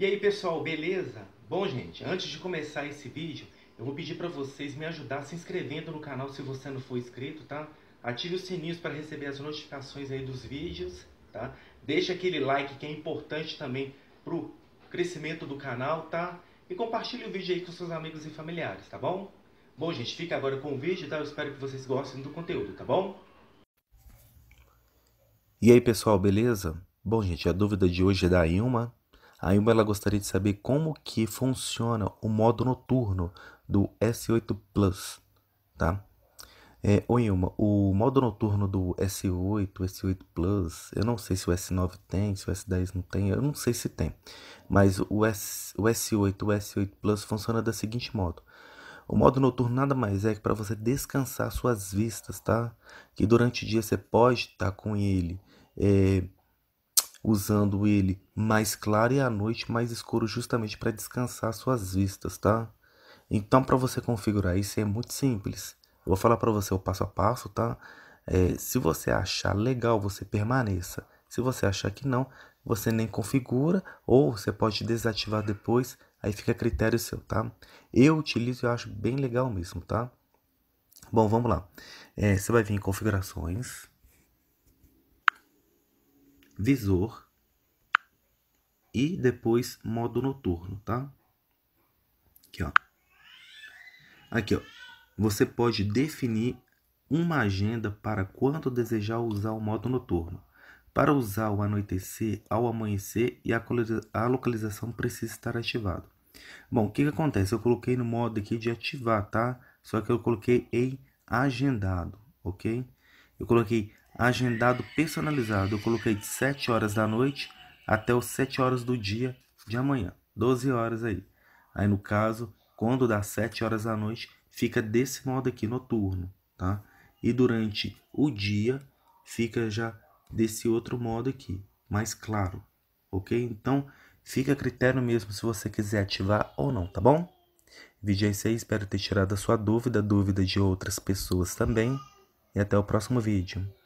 E aí pessoal, beleza? Bom gente, antes de começar esse vídeo, eu vou pedir para vocês me ajudar se inscrevendo no canal se você não for inscrito, tá? Ative os sininhos para receber as notificações aí dos vídeos, tá? Deixa aquele like que é importante também pro crescimento do canal, tá? E compartilhe o vídeo aí com seus amigos e familiares, tá bom? Bom, gente, fica agora com o vídeo, tá? Eu espero que vocês gostem do conteúdo, tá bom? E aí, pessoal, beleza? Bom, gente, a dúvida de hoje é da Ilma, Ainda ela gostaria de saber como que funciona o modo noturno do S8 Plus, tá? É, ô Ilma, o modo noturno do S8, S8 Plus, eu não sei se o S9 tem, se o S10 não tem, eu não sei se tem. Mas o, S, o S8, o S8 Plus funciona da seguinte modo. O modo noturno nada mais é que para você descansar suas vistas, tá? Que durante o dia você pode estar tá com ele, é, usando ele mais clara e à noite mais escuro, justamente para descansar suas vistas, tá? Então, para você configurar isso é muito simples. Eu vou falar para você o passo a passo, tá? É, se você achar legal, você permaneça. Se você achar que não, você nem configura ou você pode desativar depois. Aí fica critério seu, tá? Eu utilizo e acho bem legal mesmo, tá? Bom, vamos lá. É, você vai vir em configurações, visor, e depois modo noturno, tá? Aqui, ó. Aqui, ó. Você pode definir uma agenda para quando desejar usar o modo noturno. Para usar o anoitecer, ao amanhecer e a localização precisa estar ativada. Bom, o que, que acontece? Eu coloquei no modo aqui de ativar, tá? Só que eu coloquei em agendado, ok? Eu coloquei agendado personalizado. Eu coloquei de 7 horas da noite até os 7 horas do dia de amanhã, 12 horas aí. Aí no caso, quando dá 7 horas da noite, fica desse modo aqui noturno, tá? E durante o dia fica já desse outro modo aqui, mais claro, ok? Então fica a critério mesmo se você quiser ativar ou não, tá bom? Vídeo é isso aí, espero ter tirado a sua dúvida, dúvida de outras pessoas também. E até o próximo vídeo.